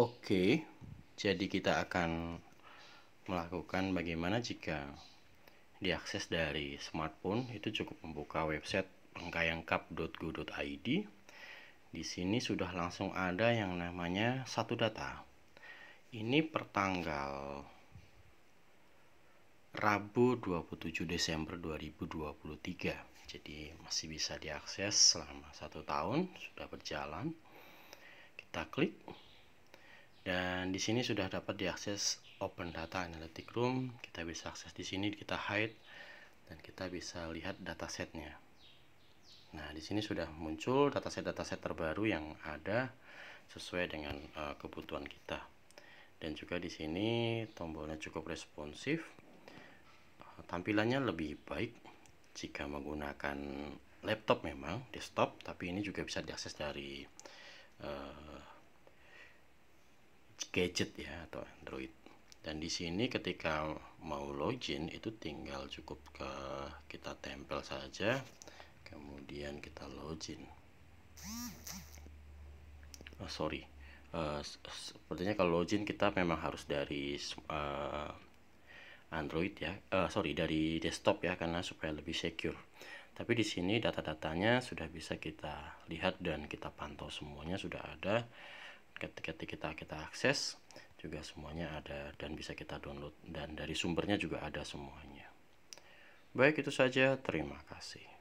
Oke, jadi kita akan melakukan bagaimana jika diakses dari smartphone itu cukup membuka website pengkayangkap.go.id. Di sini sudah langsung ada yang namanya satu data. Ini pertanggal Rabu 27 Desember 2023. Jadi masih bisa diakses selama satu tahun, sudah berjalan. Kita klik dan di sini sudah dapat diakses open data analytic room kita bisa akses di sini kita hide dan kita bisa lihat datasetnya nah di sini sudah muncul dataset-dataset terbaru yang ada sesuai dengan uh, kebutuhan kita dan juga di sini tombolnya cukup responsif eh, tampilannya lebih baik jika menggunakan laptop memang desktop tapi ini juga bisa diakses dari uh, gadget ya atau Android. Dan di sini ketika mau login itu tinggal cukup ke kita tempel saja, kemudian kita login. Oh, sorry, uh, sepertinya kalau login kita memang harus dari uh, Android ya, uh, sorry dari desktop ya karena supaya lebih secure. Tapi di sini data-datanya sudah bisa kita lihat dan kita pantau semuanya sudah ada ketika kita kita akses juga semuanya ada dan bisa kita download dan dari sumbernya juga ada semuanya. Baik itu saja, terima kasih.